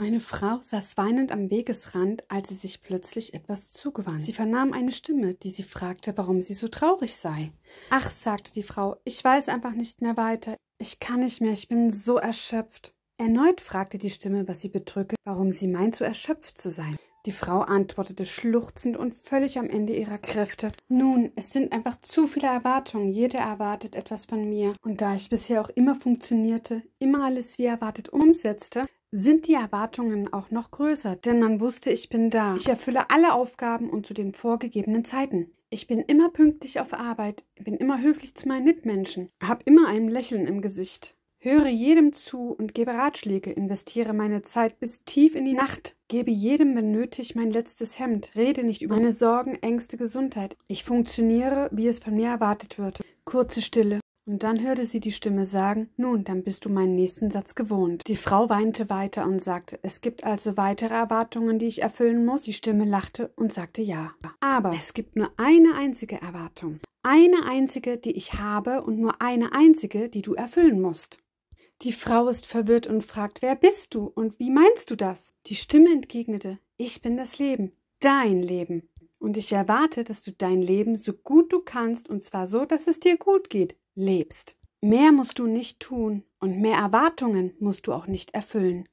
Eine Frau saß weinend am Wegesrand, als sie sich plötzlich etwas zugewandt. Sie vernahm eine Stimme, die sie fragte, warum sie so traurig sei. Ach, sagte die Frau, ich weiß einfach nicht mehr weiter. Ich kann nicht mehr, ich bin so erschöpft. Erneut fragte die Stimme, was sie bedrücke, warum sie meint, so erschöpft zu sein. Die Frau antwortete schluchzend und völlig am Ende ihrer Kräfte. Nun, es sind einfach zu viele Erwartungen. Jeder erwartet etwas von mir. Und da ich bisher auch immer funktionierte, immer alles wie erwartet umsetzte, sind die Erwartungen auch noch größer, denn man wusste ich bin da. Ich erfülle alle Aufgaben und zu den vorgegebenen Zeiten. Ich bin immer pünktlich auf Arbeit, bin immer höflich zu meinen Mitmenschen, habe immer ein Lächeln im Gesicht. Höre jedem zu und gebe Ratschläge, investiere meine Zeit bis tief in die Nacht, gebe jedem, wenn nötig, mein letztes Hemd, rede nicht über meine Sorgen, Ängste, Gesundheit. Ich funktioniere, wie es von mir erwartet wird. Kurze Stille. Und dann hörte sie die Stimme sagen, nun, dann bist du meinen nächsten Satz gewohnt. Die Frau weinte weiter und sagte, es gibt also weitere Erwartungen, die ich erfüllen muss. Die Stimme lachte und sagte ja. Aber es gibt nur eine einzige Erwartung. Eine einzige, die ich habe und nur eine einzige, die du erfüllen musst. Die Frau ist verwirrt und fragt, wer bist du und wie meinst du das? Die Stimme entgegnete, ich bin das Leben, dein Leben. Und ich erwarte, dass du dein Leben so gut du kannst, und zwar so, dass es dir gut geht, lebst. Mehr musst du nicht tun und mehr Erwartungen musst du auch nicht erfüllen.